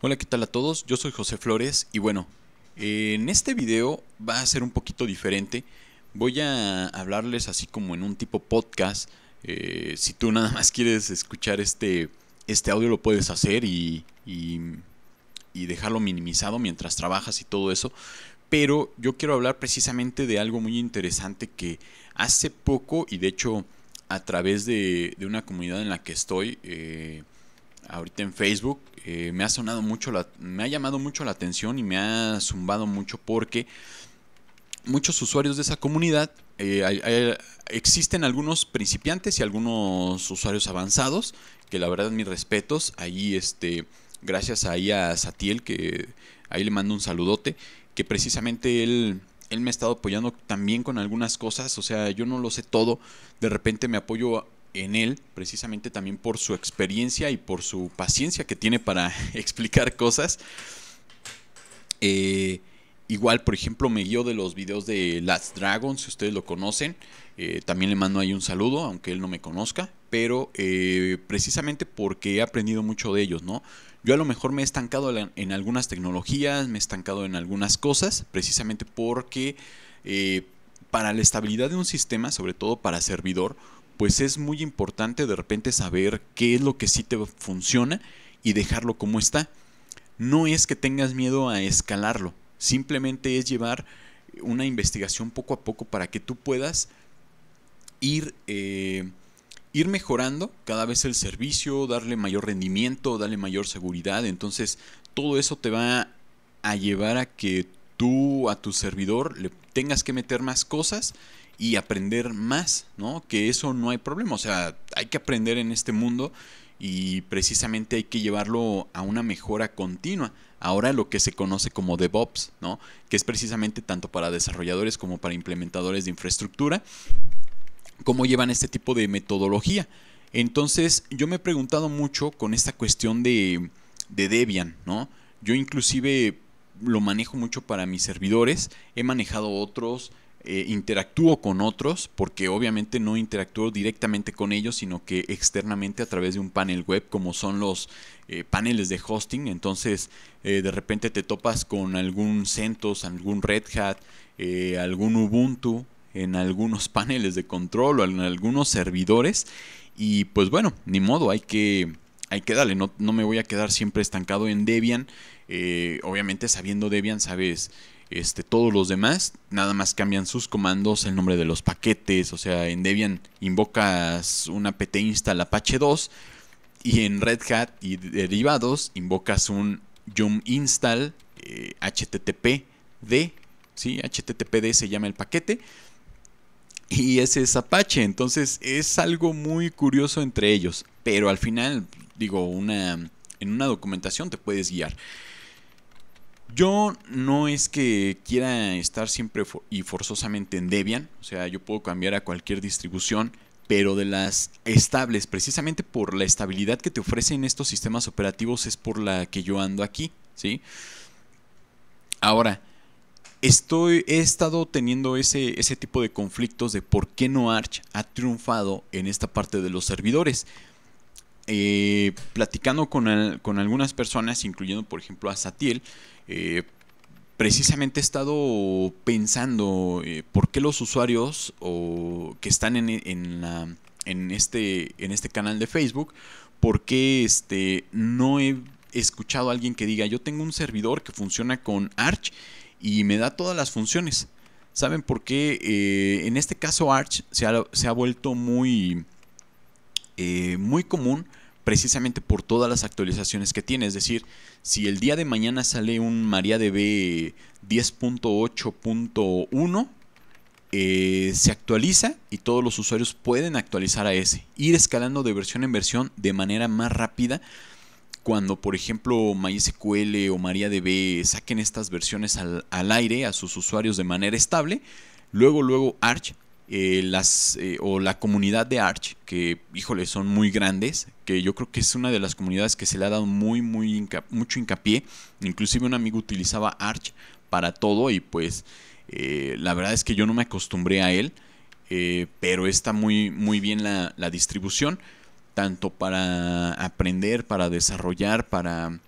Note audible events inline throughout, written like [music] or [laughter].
Hola, ¿qué tal a todos? Yo soy José Flores y bueno, en este video va a ser un poquito diferente. Voy a hablarles así como en un tipo podcast. Eh, si tú nada más quieres escuchar este, este audio lo puedes hacer y, y, dejarlo minimizado mientras trabajas y todo eso. Pero yo quiero hablar precisamente de algo muy interesante que hace poco y de hecho a través de, una comunidad en la que estoy eh, ahorita en Facebook eh, me ha sonado mucho, la, me ha llamado mucho la atención y me ha zumbado mucho porque muchos usuarios de esa comunidad eh, existen algunos principiantes y algunos usuarios avanzados que la verdad mis respetos ahí este gracias ahí a Satiel que ahí le mando un saludote que precisamente él él me ha estado apoyando también con algunas cosas, o sea, yo no lo sé todo, de repente me apoyo en él, precisamente también por su experiencia y por su paciencia que tiene para [laughs] explicar cosas. Eh, igual, por ejemplo, me guió de los videos de Last Dragon, si ustedes lo conocen. Eh, también le mando ahí un saludo, aunque él no me conozca, pero eh, precisamente porque he aprendido mucho de ellos, ¿no? Yo a lo mejor me he estancado en algunas tecnologías, me he estancado en algunas cosas, precisamente porque para la estabilidad de un sistema, sobre todo para servidor, pues es muy importante de repente saber qué es lo que sí te funciona y dejarlo como está. No es que tengas miedo a escalarlo, simplemente es llevar una investigación poco a poco para que tú puedas ir, eh, ir mejorando cada vez el servicio, darle mayor rendimiento, darle mayor seguridad. Entonces todo eso te va a llevar a que tú a tu servidor le tengas que meter más cosas y aprender más, ¿no? Que eso no hay problema, o sea, hay que aprender en este mundo y precisamente hay que llevarlo a una mejora continua. Ahora lo que se conoce como DevOps, ¿no? Que es precisamente tanto para desarrolladores como para implementadores de infraestructura, cómo llevan este tipo de metodología. Entonces, yo me he preguntado mucho con esta cuestión de, Debian, ¿no? Yo inclusive lo manejo mucho para mis servidores, he manejado otros, eh, interactúo con otros, porque obviamente no interactúo directamente con ellos, sino que externamente a través de un panel web, como son los eh, paneles de hosting. Entonces, eh, de repente te topas con algún CentOS, algún Red Hat, algún Ubuntu, en algunos [laughs] paneles de control o en algunos servidores. Y pues bueno, ni modo, hay que, hay que darle. No, no me voy a quedar siempre estancado en Debian. obviamente, sabiendo Debian, sabes. Este, todos los demás, nada más cambian sus comandos, el nombre de los paquetes, o sea, en Debian invocas un apt install Apache 2 y en Red Hat y derivados invocas un yum install httpd, eh, si httpd se llama el paquete y ese es Apache, entonces es algo muy curioso entre ellos, pero al final, digo, una, en una documentación te puedes guiar. Yo no es que quiera estar siempre y forzosamente en Debian, o sea, yo puedo cambiar a cualquier distribución, pero de las estables, precisamente por la estabilidad que te ofrecen estos sistemas operativos es por la que yo ando aquí, ¿sí? Ahora, estoy, he estado teniendo ese, tipo de conflictos de por qué no Arch ha triunfado en esta parte de los servidores. Eh, platicando con, con algunas personas, incluyendo por ejemplo a Satiel, eh, precisamente he estado pensando eh, por qué los usuarios o que están en, este, en este canal de Facebook, por qué este, no he escuchado a alguien que diga, yo tengo un servidor que funciona con Arch y me da todas las funciones. ¿Saben por qué? Eh, en este caso Arch se ha, vuelto muy, muy común precisamente por todas las actualizaciones que tiene. Es decir, si el día de mañana sale un MariaDB 10.8.1, eh, se actualiza y todos los usuarios pueden actualizar a ese. Ir escalando de versión en versión de manera más rápida. Cuando, por ejemplo, MySQL o MariaDB saquen estas versiones al, al aire a sus usuarios de manera estable, luego, luego Arch eh, las, eh, o la comunidad de Arch, que híjole, son muy grandes, que yo creo que es una de las comunidades que se le ha dado muy, muy mucho hincapié. Inclusive un amigo utilizaba Arch para todo y pues eh, la verdad es que yo no me acostumbré a él, pero está muy, muy bien la, distribución, tanto para aprender, para desarrollar, para...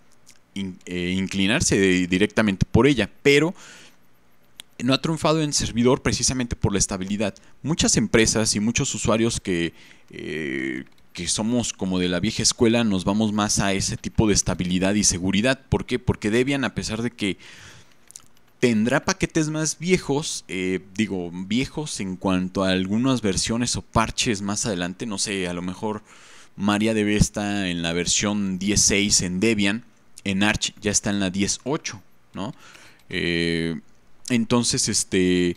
inclinarse directamente por ella, pero no ha triunfado en servidor precisamente por la estabilidad. Muchas empresas y muchos usuarios que, eh, que somos como de la vieja escuela nos vamos más a ese tipo de estabilidad y seguridad. ¿Por qué? Porque Debian, a pesar de que tendrá paquetes más viejos, eh, digo, viejos en cuanto a algunas versiones o parches más adelante, no sé, a lo mejor María MariaDB está en la versión 10.6 en Debian, en Arch ya está en la 10.8, ¿no? Eh, entonces, este,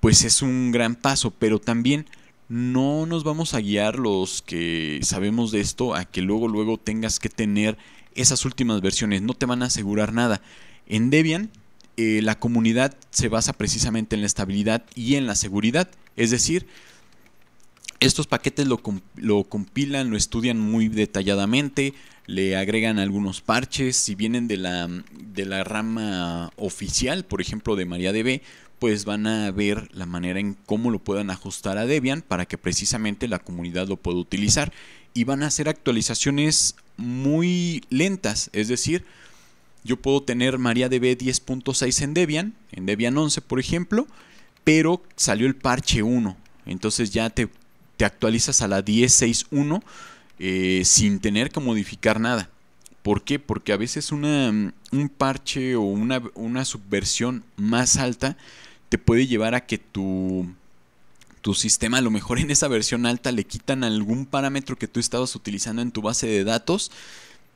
pues es un gran paso, pero también no nos vamos a guiar los que sabemos de esto a que luego luego tengas que tener esas últimas versiones, no te van a asegurar nada. En Debian eh, la comunidad se basa precisamente en la estabilidad y en la seguridad, es decir, estos paquetes lo compilan, lo estudian muy detalladamente, le agregan algunos parches, si vienen de la, de la rama oficial, por ejemplo de MariaDB, pues van a ver la manera en cómo lo puedan ajustar a Debian para que precisamente la comunidad lo pueda utilizar y van a hacer actualizaciones muy lentas, es decir, yo puedo tener MariaDB 10.6 en Debian, en Debian 11 por ejemplo, pero salió el parche 1, entonces ya te, te actualizas a la 10.6.1 eh, sin tener que modificar nada. ¿Por qué? Porque a veces mm, un parche o una, subversión más alta te puede llevar a que tu, tu sistema, a lo mejor en esa versión alta, le quitan algún parámetro que tú estabas utilizando en tu base de datos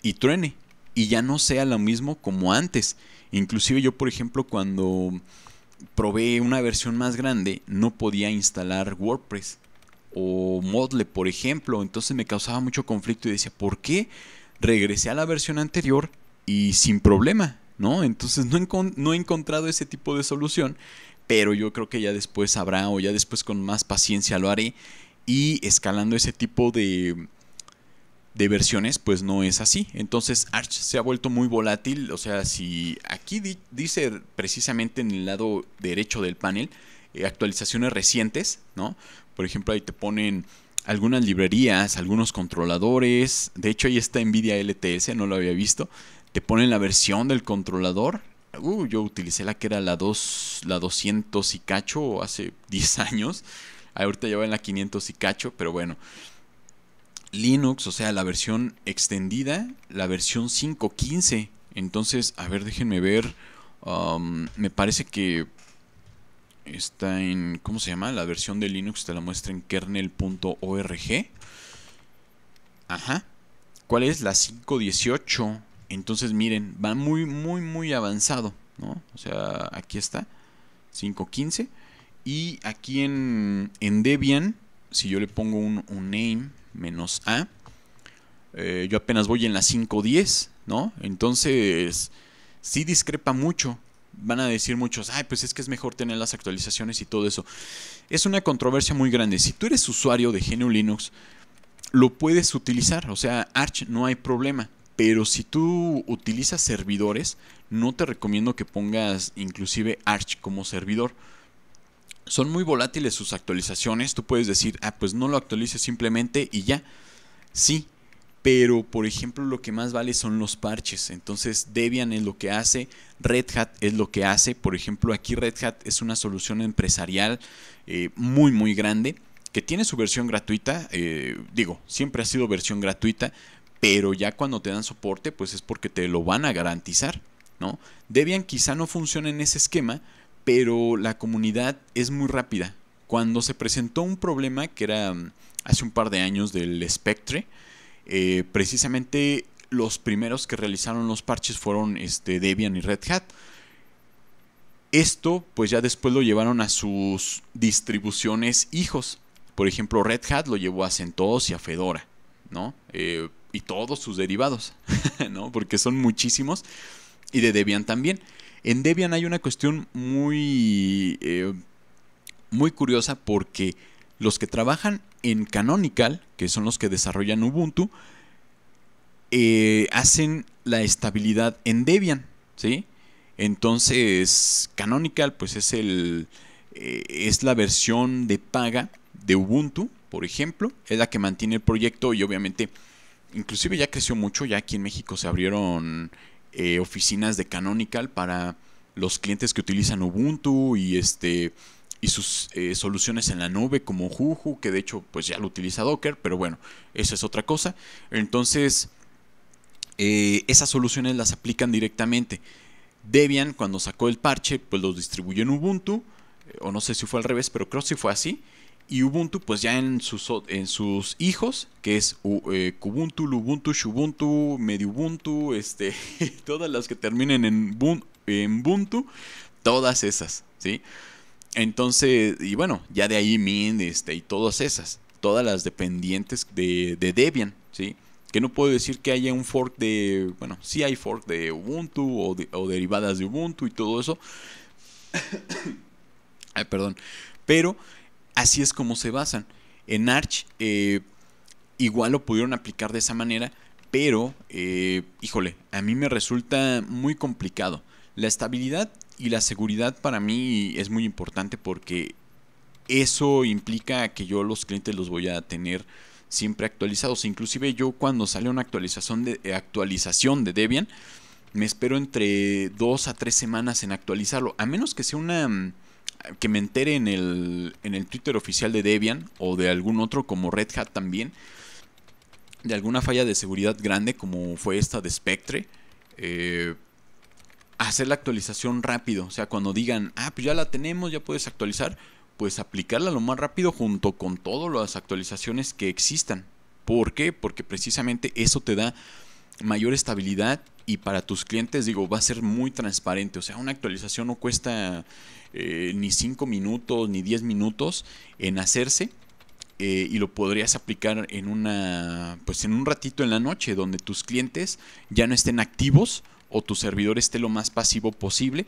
y truene. Y ya no sea lo mismo como antes. Inclusive yo, por ejemplo, cuando probé una versión más grande, no podía instalar WordPress o Modle, por ejemplo. Entonces me causaba mucho conflicto y decía, ¿por qué? Regresé a la versión anterior y sin problema, ¿no? Entonces no, no he encontrado ese tipo de solución, pero yo creo que ya después habrá o ya después con más paciencia lo haré. Y escalando ese tipo de, de versiones, pues no es así. Entonces Arch se ha vuelto muy volátil. O sea, si aquí dice precisamente en el lado derecho del panel, eh, actualizaciones recientes, ¿no? Por ejemplo, ahí te ponen algunas librerías, algunos controladores. De hecho, ahí está NVIDIA LTS, no lo había visto. Te ponen la versión del controlador. Uh, yo utilicé la que era la, la 200 y cacho hace 10 [laughs] años. Ahorita llevan en la 500 y cacho, pero bueno. Linux, o sea, la versión extendida, la versión 5.15. Entonces, a ver, déjenme ver. Um, me parece que está en, ¿cómo se llama? La versión de Linux te la muestra en kernel.org. Ajá. ¿Cuál es? La 518. Entonces, miren, va muy, muy, muy avanzado, O sea, aquí está, 515. Y aquí en, Debian, si yo le pongo un, name menos A, eh, yo apenas voy en la 510, ¿no? Entonces, sí discrepa mucho van a decir muchos, ay, pues es que es mejor tener las actualizaciones y todo eso. Es una controversia muy grande. Si tú eres usuario de GNU Linux, lo puedes utilizar, o sea, Arch no hay problema. Pero si tú utilizas servidores, no te recomiendo que pongas inclusive Arch como servidor. Son muy volátiles sus actualizaciones, tú puedes decir, ah, pues no lo actualices simplemente y ya. Sí, pero por ejemplo lo que más vale son los parches. Entonces Debian es lo que hace, Red Hat es lo que hace. Por ejemplo, aquí Red Hat es una solución empresarial eh, muy muy grande que tiene su versión gratuita. Eh, digo, siempre ha sido versión gratuita, pero ya cuando te dan soporte, pues es porque te lo van a garantizar, ¿no? Debian quizá no funcione en ese esquema, pero la comunidad es muy rápida. Cuando se presentó un problema que era mm, hace un par de años del Spectre, eh, precisamente los primeros que realizaron los parches fueron este, Debian y Red Hat. Esto pues ya después lo llevaron a sus distribuciones hijos. Por ejemplo, Red Hat lo llevó a CentOS y a Fedora, ¿no? Eh, y todos sus derivados, [laughs] ¿no? Porque son muchísimos. Y de Debian también. En Debian hay una cuestión muy, eh, muy curiosa porque los que trabajan en Canonical, que son los que desarrollan Ubuntu, eh, hacen la estabilidad en Debian, ¿sí? Entonces, Canonical, pues es el eh, es la versión de paga de Ubuntu, por ejemplo, es la que mantiene el proyecto y obviamente, inclusive ya creció mucho, ya aquí en México se abrieron eh, oficinas de Canonical para los clientes que utilizan Ubuntu y este y sus eh, soluciones en la nube como Juju, que de hecho pues ya lo utiliza Docker, pero bueno, eso es otra cosa. Entonces, eh, esas soluciones las aplican directamente. Debian cuando sacó el parche pues los distribuyó en Ubuntu, eh, o no sé si fue al revés, pero creo que sí fue así. Y Ubuntu pues ya en sus, en sus hijos, que es Ubuntu, Ubuntu, Shubuntu, Mediubuntu, este, [laughs] todas las que terminen en, Ubuntu, todas esas, ¿sí? sí entonces, y bueno, ya de ahí Min este, y todas esas, todas las dependientes de, Debian, ¿sí? Que no puedo decir que haya un fork de, bueno, sí hay fork de Ubuntu o, derivadas de Ubuntu y todo eso. [coughs] Ay, perdón. Pero así es como se basan. En Arch eh, igual lo pudieron aplicar de esa manera, pero, eh, híjole, a mí me resulta muy complicado. La estabilidad y la seguridad para mí es muy importante porque eso implica que yo los clientes los voy a tener siempre actualizados. Inclusive yo cuando sale una actualización de, eh, actualización de Debian, me espero entre dos a tres semanas en actualizarlo. A menos que sea una mm, que me entere en el, en el Twitter oficial de Debian o de algún otro como Red Hat también, de alguna falla de seguridad grande como fue esta de Spectre. Eh, hacer la actualización rápido. O sea, cuando digan, ah, pues ya la tenemos, ya puedes actualizar, pues aplicarla lo más rápido junto con todas las actualizaciones que existan. ¿Por qué? Porque precisamente eso te da mayor estabilidad y para tus clientes, digo, va a ser muy transparente. O sea, una actualización no cuesta eh, ni 5 minutos ni 10 minutos en hacerse. Eh, y lo podrías aplicar en una pues en un ratito en la noche donde tus clientes ya no estén activos o tu servidor esté lo más pasivo posible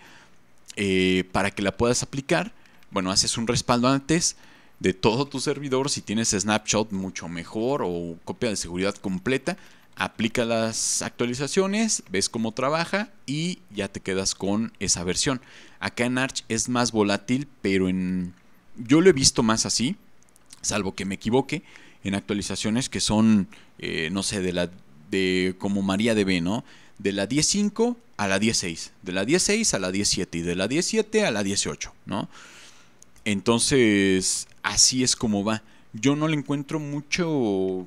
eh, para que la puedas aplicar. Bueno, haces un respaldo antes de todo tu servidor. Si tienes snapshot mucho mejor o copia de seguridad completa, aplica las actualizaciones, ves cómo trabaja y ya te quedas con esa versión. Acá en Arch es más volátil, pero en yo lo he visto más así, salvo que me equivoque, en actualizaciones que son, eh, no sé, de la de como MariaDB, ¿no? de la 10.5 a la 10.6, de la 10.6 a la 10.7 y de la 10.7 a la 18, ¿no? Entonces, así es como va. Yo no le encuentro mucho,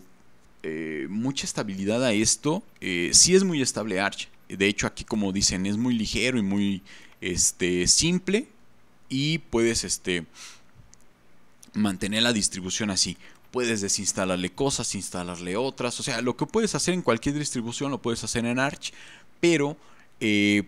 eh, mucha estabilidad a esto. Eh, sí es muy estable Arch. De hecho, aquí como dicen, es muy ligero y muy este, simple. Y puedes este, mantener la distribución así puedes desinstalarle cosas, instalarle otras. O sea, lo que puedes hacer en cualquier distribución lo puedes hacer en Arch, pero eh,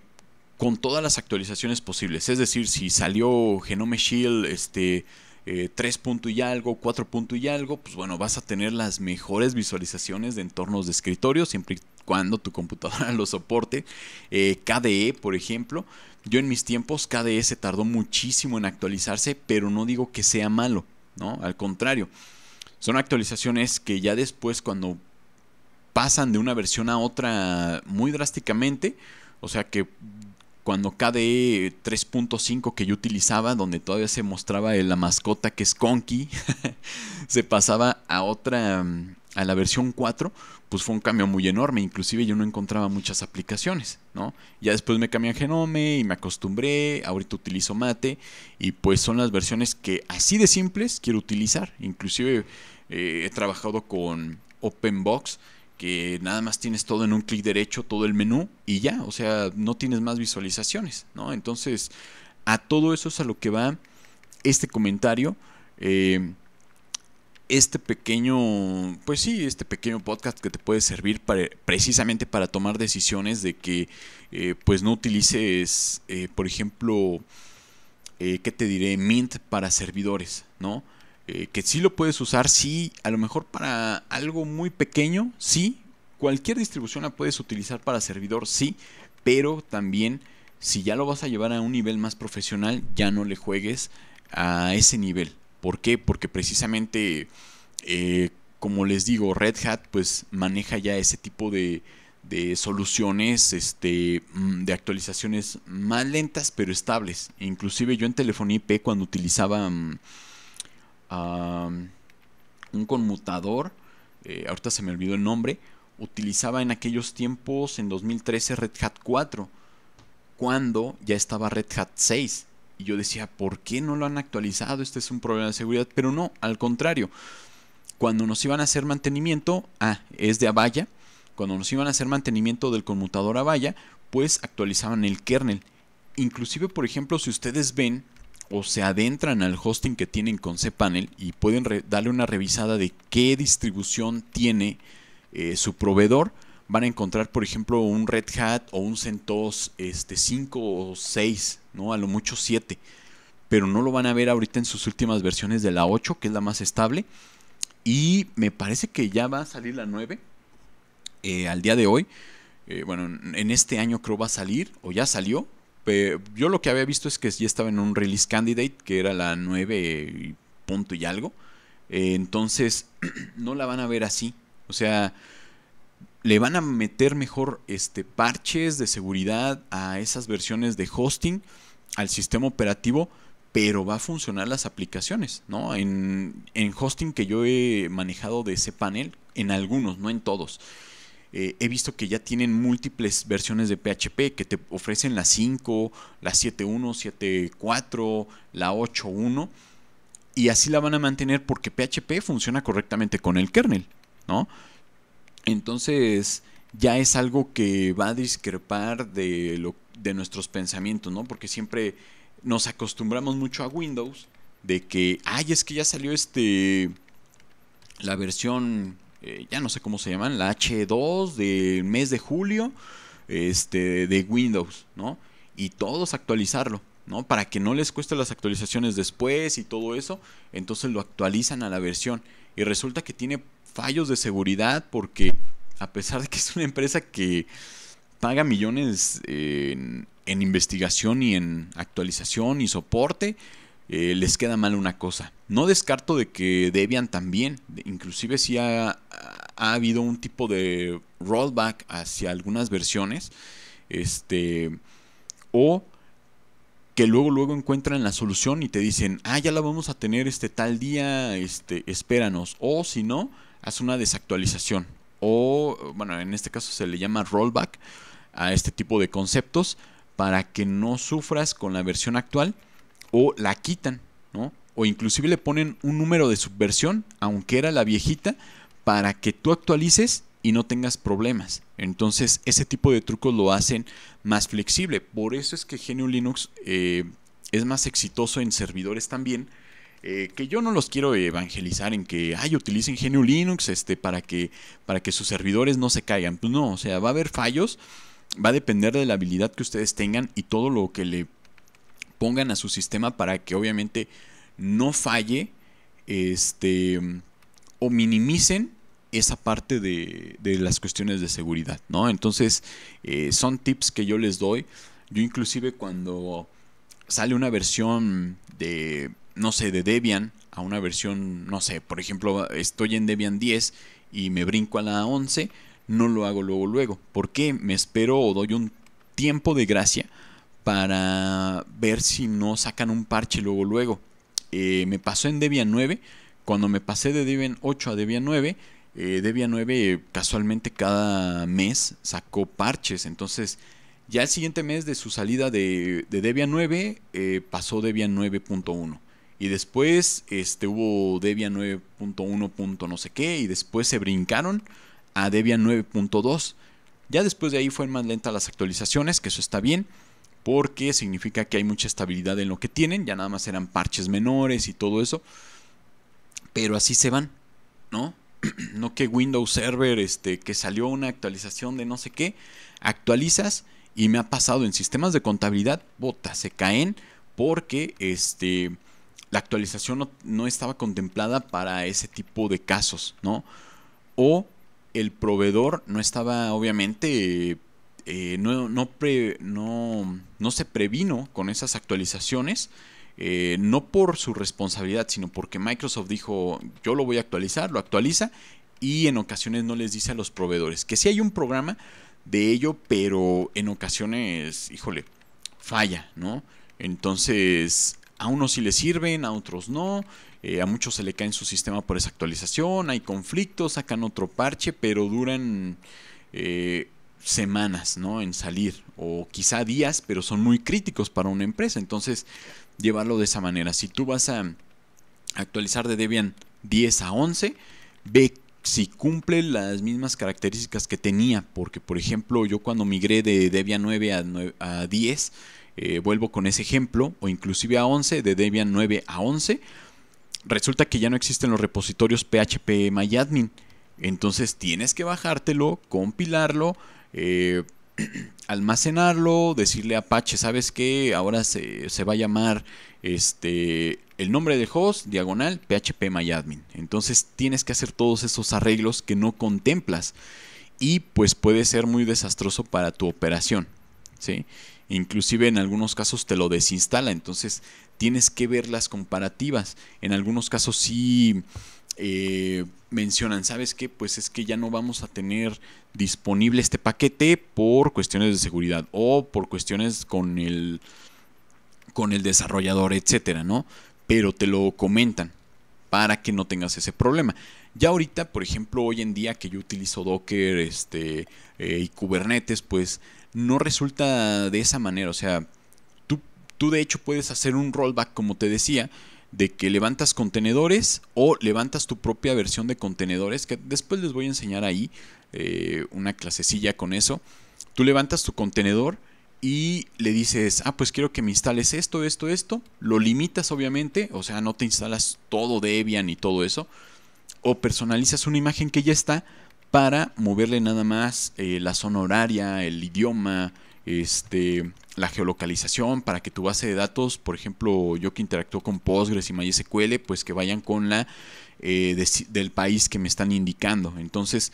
con todas las actualizaciones posibles. Es decir, si salió Genome Shield, este. Eh, 3 y algo, 4 y algo, pues bueno, vas a tener las mejores visualizaciones de entornos de escritorio, siempre y cuando tu computadora [laughs] lo soporte. Eh, KDE, por ejemplo, yo en mis tiempos KDE se tardó muchísimo en actualizarse, pero no digo que sea malo, ¿no? Al contrario. Son actualizaciones que ya después cuando pasan de una versión a otra muy drásticamente, o sea que cuando KDE 3.5 que yo utilizaba, donde todavía se mostraba la mascota que es Conky, [laughs] se pasaba a otra mm, a la versión 4, pues fue un cambio muy enorme. Inclusive yo no encontraba muchas aplicaciones, ¿no? Ya después me cambié a Genome y me acostumbré. Ahorita utilizo Mate y pues son las versiones que así de simples quiero utilizar. Inclusive eh, he trabajado con OpenBox que nada más tienes todo en un clic derecho, todo el menú y ya, o sea, no tienes más visualizaciones, ¿no? Entonces, a todo eso es a lo que va este comentario. Eh, este pequeño, pues sí, este pequeño podcast que te puede servir para, precisamente para tomar decisiones de que eh, pues no utilices, eh, por ejemplo, eh, ¿qué te diré? Mint para servidores, ¿no? que sí lo puedes usar, sí, a lo mejor para algo muy pequeño, sí. Cualquier distribución la puedes utilizar para servidor, sí, pero también si ya lo vas a llevar a un nivel más profesional, ya no le juegues a ese nivel, ¿Por qué? Porque precisamente, eh, como les digo, Red Hat pues maneja ya ese tipo de, soluciones, este, mm, de actualizaciones más lentas pero estables. Inclusive yo en telefonía IP cuando utilizaba mm, un conmutador, eh, ahorita se me olvidó el nombre, utilizaba en aquellos tiempos, en 2013, Red Hat 4, cuando ya estaba Red Hat 6. Y yo decía, ¿por qué no lo han actualizado? Este es un problema de seguridad. Pero no, al contrario. Cuando nos iban a hacer mantenimiento, ah, es de Avaya. Cuando nos iban a hacer mantenimiento del conmutador Avaya, pues actualizaban el kernel. Inclusive, por ejemplo, si ustedes ven o se adentran al hosting que tienen con cPanel y pueden darle una revisada de qué distribución tiene eh, su proveedor, van a encontrar, por ejemplo, un Red Hat o un CentOS 5 este, o 6, ¿no? A lo mucho 7. Pero no lo van a ver ahorita en sus últimas versiones de la 8, que es la más estable. Y me parece que ya va a salir la 9 eh, al día de hoy. Eh, bueno, en este año creo va a salir, o ya salió. Pero yo lo que había visto es que ya estaba en un release candidate, que era la 9 punto y algo. Eh, entonces, [clears throat] no la van a ver así. O sea, le van a meter mejor este, parches de seguridad a esas versiones de hosting, al sistema operativo, pero va a funcionar las aplicaciones, ¿no? En, hosting que yo he manejado de ese panel, en algunos, no en todos. Eh, he visto que ya tienen múltiples versiones de PHP que te ofrecen la 5, la 7.1, 7.4, la 8.1 y así la van a mantener porque PHP funciona correctamente con el kernel, ¿no? Entonces ya es algo que va a discrepar de, lo, de nuestros pensamientos, ¿no? Porque siempre nos acostumbramos mucho a Windows de que, ay, es que ya salió este, la versión, eh, ya no sé cómo se llaman, la H2 del mes de julio, este, de Windows, ¿no? Y todos actualizarlo, ¿no? Para que no les cueste las actualizaciones después y todo eso, entonces lo actualizan a la versión. Y resulta que tiene fallos de seguridad porque a pesar de que es una empresa que paga millones eh, en, investigación y en actualización y soporte, eh, les queda mal una cosa. No descarto de que Debian también, inclusive si ha, ha habido un tipo de rollback hacia algunas versiones, este, o que luego luego encuentran la solución y te dicen, ah, ya la vamos a tener este tal día, este, espéranos, o si no, hace una desactualización o, bueno, en este caso se le llama rollback a este tipo de conceptos para que no sufras con la versión actual o la quitan, O inclusive le ponen un número de subversión, aunque era la viejita, para que tú actualices y no tengas problemas. Entonces, ese tipo de trucos lo hacen más flexible. Por eso es que genio Linux eh, es más exitoso en servidores también, eh, que yo no los quiero evangelizar en que, ay, utilicen GNU Linux este, para, que, para que sus servidores no se caigan. Pues no, o sea, va a haber fallos, va a depender de la habilidad que ustedes tengan y todo lo que le pongan a su sistema para que obviamente no falle este, o minimicen esa parte de, las cuestiones de seguridad, ¿no? Entonces, eh, son tips que yo les doy. Yo inclusive cuando sale una versión de no sé, de Debian a una versión, no sé, por ejemplo, estoy en Debian 10 y me brinco a la 11, no lo hago luego, luego. porque Me espero o doy un tiempo de gracia para ver si no sacan un parche luego, luego. Eh, me pasó en Debian 9, cuando me pasé de Debian 8 a Debian 9, eh, Debian 9 casualmente cada mes sacó parches, entonces... Ya el siguiente mes de su salida de, Debian 9 eh, pasó Debian 9.1. Y después este, hubo Debian 9.1. no sé qué. Y después se brincaron a Debian 9.2. Ya después de ahí fueron más lentas las actualizaciones, que eso está bien. Porque significa que hay mucha estabilidad en lo que tienen. Ya nada más eran parches menores y todo eso. Pero así se van, ¿no? [clears throat] no que Windows Server, este, que salió una actualización de no sé qué, actualizas y me ha pasado en sistemas de contabilidad, bota, se caen porque este, la actualización no, estaba contemplada para ese tipo de casos, ¿no? O el proveedor no estaba, obviamente, eh, no, no, no, se previno con esas actualizaciones, eh, no por su responsabilidad, sino porque Microsoft dijo, yo lo voy a actualizar, lo actualiza, y en ocasiones no les dice a los proveedores que sí hay un programa de ello, pero en ocasiones, híjole, falla, ¿no? Entonces, a unos sí les sirven, a otros no, eh, a muchos se le cae en su sistema por esa actualización, hay conflictos, sacan otro parche, pero duran eh, semanas ¿no? en salir, o quizá días, pero son muy críticos para una empresa, entonces llevarlo de esa manera. Si tú vas a actualizar de Debian 10 a 11, ve si cumple las mismas características que tenía, porque por ejemplo yo cuando migré de Debian 9, a 10, eh, vuelvo con ese ejemplo, o inclusive a 11, de Debian 9 a 11, resulta que ya no existen los repositorios PHP MyAdmin. Entonces tienes que bajártelo, compilarlo, eh, [clears throat] almacenarlo, decirle a Apache, ¿sabes que Ahora se, va a llamar este, el nombre del host, diagonal, PHP MyAdmin. Entonces tienes que hacer todos esos arreglos que no contemplas y pues puede ser muy desastroso para tu operación. ¿sí? inclusive en algunos casos te lo desinstala, entonces tienes que ver las comparativas. En algunos casos sí eh, mencionan, ¿sabes qué? Pues es que ya no vamos a tener disponible este paquete por cuestiones de seguridad o por cuestiones con el con el desarrollador, etcétera, ¿no? Pero te lo comentan para que no tengas ese problema. Ya ahorita, por ejemplo, hoy en día que yo utilizo Docker este, eh, y Kubernetes, pues no resulta de esa manera. O sea, tú, tú de hecho puedes hacer un rollback, como te decía, de que levantas contenedores o levantas tu propia versión de contenedores, que después les voy a enseñar ahí eh, una clasecilla con eso. Tú levantas tu contenedor y le dices, ah, pues quiero que me instales esto, esto, esto. Lo limitas obviamente, o sea, no te instalas todo Debian y todo eso. O personalizas una imagen que ya está para moverle nada más eh, la zona horaria, el idioma, este, la geolocalización, para que tu base de datos, por ejemplo, yo que interactúo con Postgres y MySQL, pues que vayan con la eh, del país que me están indicando. Entonces,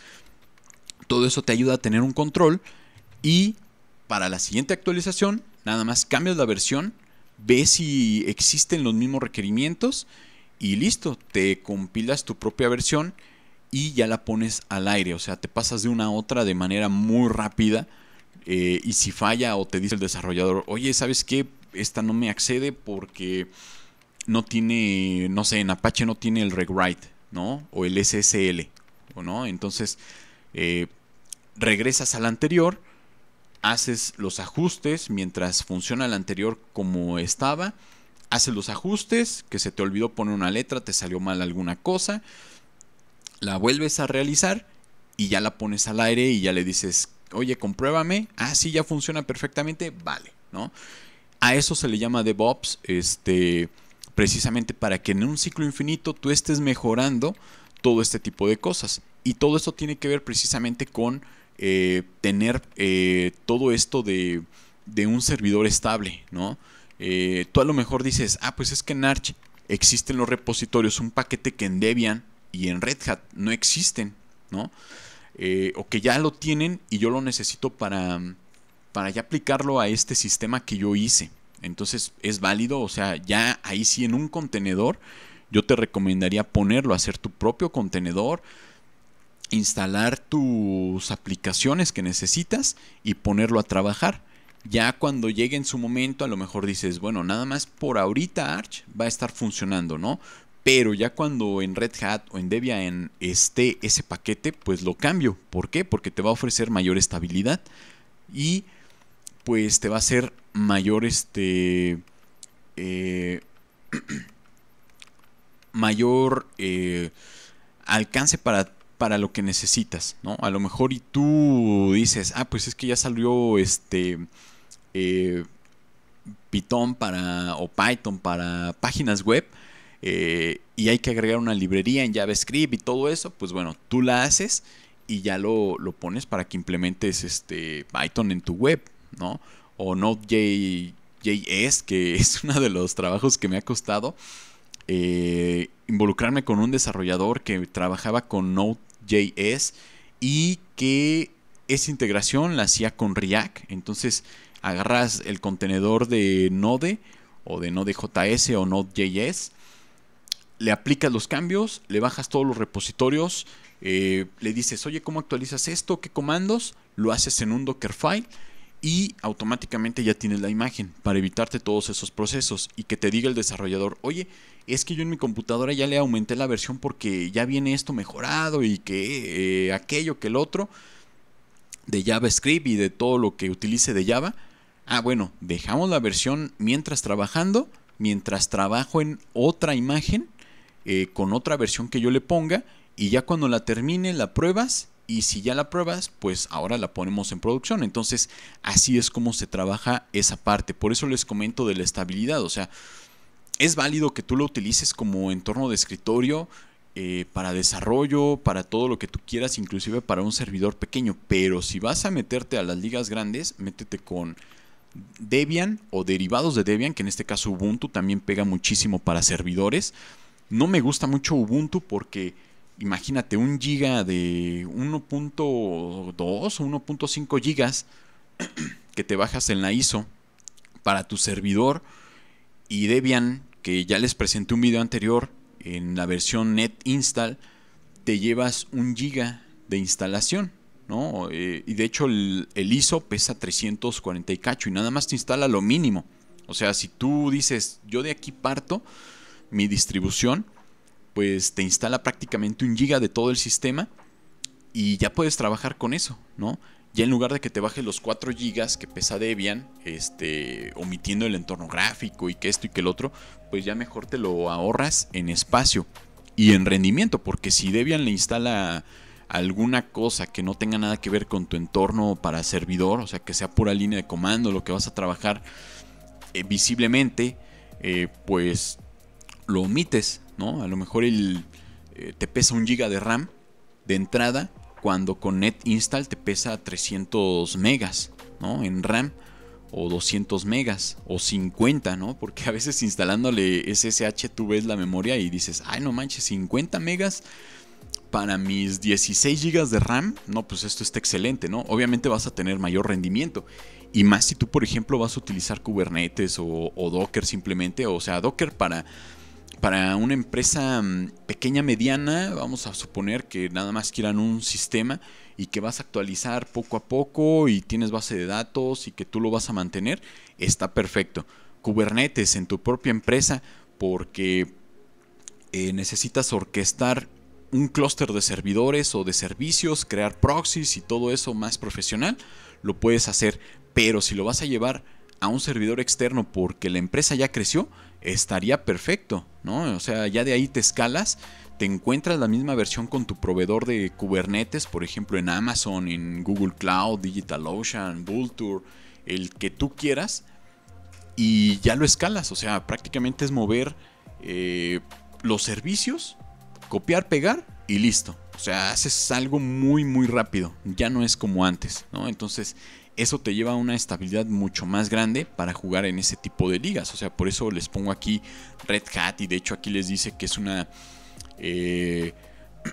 todo eso te ayuda a tener un control y para la siguiente actualización, nada más cambias la versión, ves si existen los mismos requerimientos y listo, te compilas tu propia versión y ya la pones al aire. O sea, te pasas de una a otra de manera muy rápida. Eh, y si falla o te dice el desarrollador, oye, ¿sabes qué? Esta no me accede porque no tiene, no sé, en Apache no tiene el RegWrite ¿no? O el SSL, ¿o ¿no? Entonces, eh, regresas al anterior, haces los ajustes mientras funciona el anterior como estaba, haces los ajustes, que se te olvidó poner una letra, te salió mal alguna cosa, la vuelves a realizar y ya la pones al aire y ya le dices, oye, compruébame, ah, sí, ya funciona perfectamente, vale, ¿no? A eso se le llama DevOps, este, precisamente para que en un ciclo infinito tú estés mejorando todo este tipo de cosas. Y todo esto tiene que ver precisamente con eh, tener eh, todo esto de, un servidor estable, ¿no? Eh, tú a lo mejor dices, ah, pues es que en Arch existen los repositorios, un paquete que en Debian y en Red Hat no existen, ¿no? Eh, o que ya lo tienen y yo lo necesito para, para ya aplicarlo a este sistema que yo hice. Entonces es válido, o sea, ya ahí sí en un contenedor yo te recomendaría ponerlo, hacer tu propio contenedor, instalar tus aplicaciones que necesitas y ponerlo a trabajar. Ya cuando llegue en su momento, a lo mejor dices, bueno, nada más por ahorita Arch va a estar funcionando, ¿no? Pero ya cuando en Red Hat o en Debian esté ese paquete, pues lo cambio. ¿Por qué? Porque te va a ofrecer mayor estabilidad y pues te va a hacer mayor este... Eh, [clears throat] mayor eh, alcance para, para, lo que necesitas, ¿no? A lo mejor y tú dices, ah, pues es que ya salió este eh, Python para o Python para páginas web, eh, y hay que agregar una librería en JavaScript y todo eso, pues bueno, tú la haces y ya lo, lo pones para que implementes este Python en tu web, ¿no? O Node.js, que [laughs] es uno de los trabajos que me ha costado eh, involucrarme con un desarrollador que trabajaba con Node.js y que esa integración la hacía con React. Entonces agarras el contenedor de Node o de Node.js o Node.js le aplicas los cambios, le bajas todos los repositorios, eh, le dices, oye, ¿cómo actualizas esto? ¿Qué comandos? Lo haces en un Dockerfile y automáticamente ya tienes la imagen para evitarte todos esos procesos y que te diga el desarrollador, oye, es que yo en mi computadora ya le aumenté la versión porque ya viene esto mejorado y que eh, aquello, que el otro, de JavaScript y de todo lo que utilice de Java. Ah, bueno, dejamos la versión mientras trabajando, mientras trabajo en otra imagen eh, con otra versión que yo le ponga y ya cuando la termine la pruebas y si ya la pruebas, pues ahora la ponemos en producción. Entonces, así es como se trabaja esa parte. Por eso les comento de la estabilidad. O sea, es válido que tú lo utilices como entorno de escritorio eh, para desarrollo, para todo lo que tú quieras, inclusive para un servidor pequeño. Pero si vas a meterte a las ligas grandes, métete con Debian o derivados de Debian, que en este caso Ubuntu también pega muchísimo para servidores. No me gusta mucho Ubuntu porque imagínate un giga de 1.2 o 1.5 gigas [clears throat] que te bajas en la ISO para tu servidor y Debian, que ya les presenté un video anterior en la versión net install, te llevas un giga de instalación. ¿no? Eh, y de hecho el, ISO pesa 340 cacho y nada más te instala lo mínimo. O sea, si tú dices, yo de aquí parto, mi distribución, pues te instala prácticamente un giga de todo el sistema y ya puedes trabajar con eso, ¿no? Ya en lugar de que te baje los 4 gigas que pesa Debian, este, omitiendo el entorno gráfico y que esto y que el otro, pues ya mejor te lo ahorras en espacio y en rendimiento, porque si Debian le instala alguna cosa que no tenga nada que ver con tu entorno para servidor, o sea, que sea pura línea de comando, lo que vas a trabajar eh, visiblemente, eh, pues lo omites, ¿no? A lo mejor el, eh, te pesa un giga de RAM de entrada cuando con Net Install te pesa 300 megas, ¿no? En RAM o 200 megas o 50, ¿no? Porque a veces instalándole SSH tú ves la memoria y dices, ay no manches, 50 megas para mis 16 gigas de RAM, no, pues esto está excelente, ¿no? Obviamente vas a tener mayor rendimiento. Y más si tú, por ejemplo, vas a utilizar Kubernetes o, o Docker simplemente, o sea, Docker para para una empresa mm, pequeña, mediana, vamos a suponer que nada más quieran un sistema y que vas a actualizar poco a poco y tienes base de datos y que tú lo vas a mantener, está perfecto. Kubernetes en tu propia empresa porque eh, necesitas orquestar un clúster de servidores o de servicios, crear proxies y todo eso más profesional, lo puedes hacer, pero si lo vas a llevar a un servidor externo porque la empresa ya creció, estaría perfecto, ¿no? O sea, ya de ahí te escalas, te encuentras la misma versión con tu proveedor de Kubernetes, por ejemplo, en Amazon, en Google Cloud, DigitalOcean, Vulture, el que tú quieras, y ya lo escalas. O sea, prácticamente es mover eh, los servicios, copiar, pegar y listo. O sea, haces algo muy, muy rápido. Ya no es como antes, ¿no? Entonces, eso te lleva a una estabilidad mucho más grande para jugar en ese tipo de ligas. O sea, por eso les pongo aquí Red Hat y de hecho aquí les dice que es una, eh,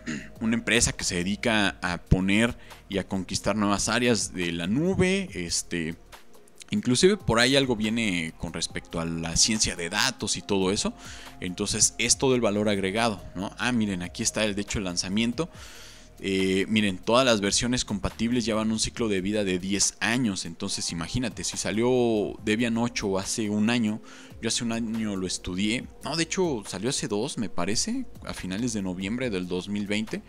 [clears throat] una empresa que se dedica a poner y a conquistar nuevas áreas de la nube. Este, Inclusive por ahí algo viene con respecto a la ciencia de datos y todo eso. Entonces es todo el valor agregado, ¿no? Ah, miren, aquí está el, de hecho el lanzamiento. Eh, miren, todas las versiones compatibles llevan un ciclo de vida de 10 años. Entonces, imagínate, si salió Debian 8 hace un año, yo hace un año lo estudié. No, de hecho, salió hace dos, me parece, a finales de noviembre del 2020.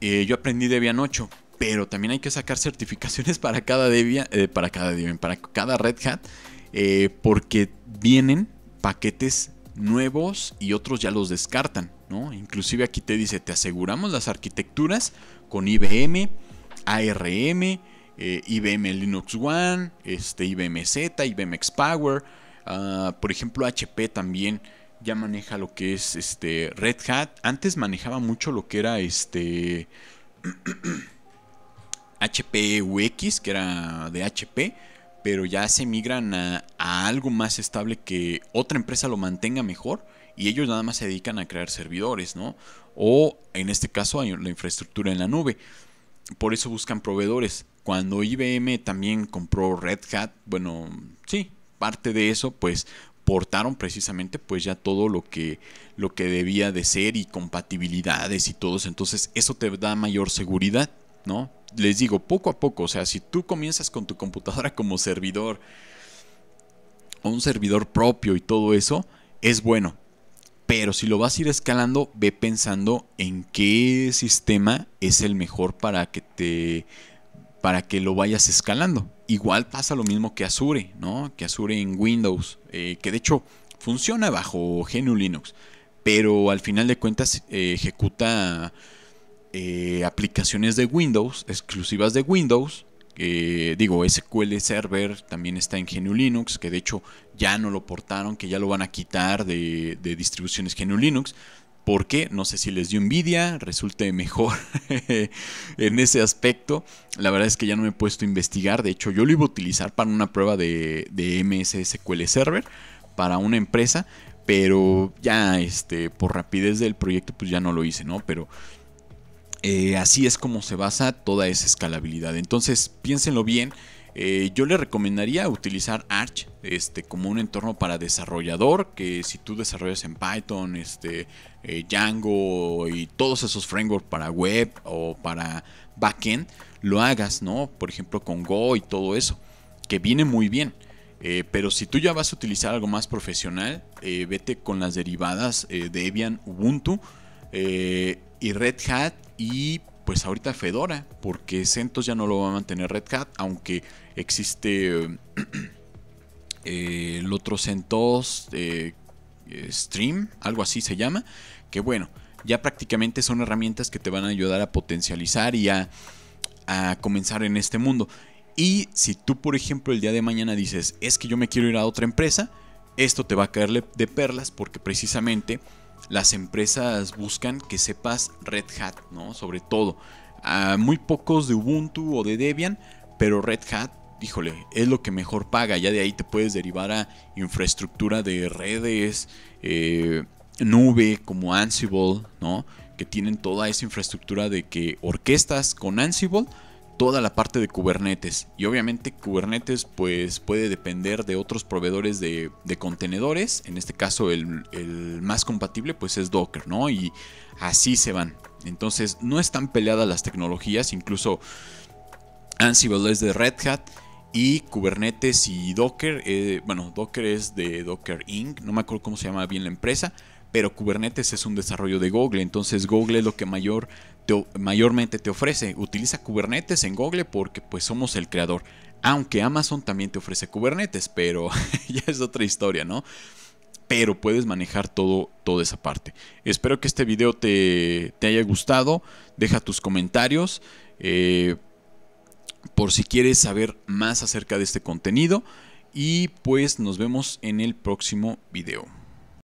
Eh, yo aprendí Debian 8, pero también hay que sacar certificaciones para cada Debian, eh, para cada Debian, para cada Red Hat, porque vienen paquetes nuevos y otros ya los descartan, Inclusive aquí te dice, te aseguramos las arquitecturas con IBM, ARM, eh, IBM Linux One, este, IBM Z, IBM X ah, por ejemplo HP también ya maneja lo que es este Red Hat. Antes manejaba mucho lo que era este HP [clears throat] UX, que era de HP pero ya se migran a, algo más estable que otra empresa lo mantenga mejor y ellos nada más se dedican a crear servidores, ¿no? O en este caso a la infraestructura en la nube. Por eso buscan proveedores. Cuando IBM también compró Red Hat, bueno, sí, parte de eso, pues portaron precisamente pues ya todo lo que lo que debía de ser y compatibilidades y todo Entonces, eso te da mayor seguridad. ¿no? Les digo, poco a poco, o sea, si tú comienzas con tu computadora como servidor, un servidor propio y todo eso, es bueno. Pero si lo vas a ir escalando, ve pensando en qué sistema es el mejor para que te para que lo vayas escalando. Igual pasa lo mismo que Azure, ¿no? Que Azure en Windows, eh, que de hecho funciona bajo GNU Linux, pero al final de cuentas eh, ejecuta eh, aplicaciones de Windows, exclusivas de Windows. digo, SQL Server también está en GNU Linux, que de hecho ya no lo portaron, que ya lo van a quitar de, distribuciones GNU Linux. ¿Por No sé si les dio envidia, resulte mejor [laughs] en ese aspecto. La verdad es que ya no me he puesto a investigar. De hecho, yo lo iba a utilizar para una prueba de, de MS SQL Server para una empresa, pero ya este, por rapidez del proyecto, pues ya no lo hice, ¿no? Pero eh, así es como se basa toda esa escalabilidad. Entonces, piénsenlo bien. Eh, yo le recomendaría utilizar Arch este, como un entorno para desarrollador, que si tú desarrollas en Python, este, eh, Django y todos esos frameworks para web o para backend, lo hagas, ¿no? Por ejemplo, con Go y todo eso, que viene muy bien. pero si tú ya vas a utilizar algo más profesional, vete con las derivadas de Debian, Ubuntu y Red Hat y pues ahorita Fedora, porque CentOS ya no lo va a mantener Red Hat, aunque existe [clears throat] eh, el otro CentOS eh, eh, Stream, algo así se llama, que bueno, ya prácticamente son herramientas que te van a ayudar a potencializar y a, a comenzar en este mundo. Y si tú, por ejemplo, el día de mañana dices, es que yo me quiero ir a otra empresa, esto te va a caerle de perlas porque precisamente las empresas buscan que sepas Red Hat, ¿no? Sobre todo. A ah, muy pocos de Ubuntu o de Debian, pero Red Hat, híjole, es lo que mejor paga. Ya de ahí te puedes derivar a infraestructura de redes, eh, nube como Ansible, ¿no? Que tienen toda esa infraestructura de que orquestas con Ansible toda la parte de Kubernetes. Y obviamente Kubernetes pues, puede depender de otros proveedores de, contenedores. En este caso el, más compatible pues es Docker, ¿no? Y así se van. Entonces no están peleadas las tecnologías, incluso Ansible es de Red Hat. Y Kubernetes y Docker, eh, bueno, Docker es de Docker Inc., no me acuerdo cómo se llama bien la empresa, pero Kubernetes es un desarrollo de Google, entonces Google es lo que mayor mayormente te ofrece. Utiliza Kubernetes en Google porque pues somos el creador. Aunque Amazon también te ofrece Kubernetes, pero [laughs] ya es otra historia, ¿no? Pero puedes manejar todo, toda esa parte. Espero que este video te, haya gustado. Deja tus comentarios. Eh, por si quieres saber más acerca de este contenido. Y pues nos vemos en el próximo video.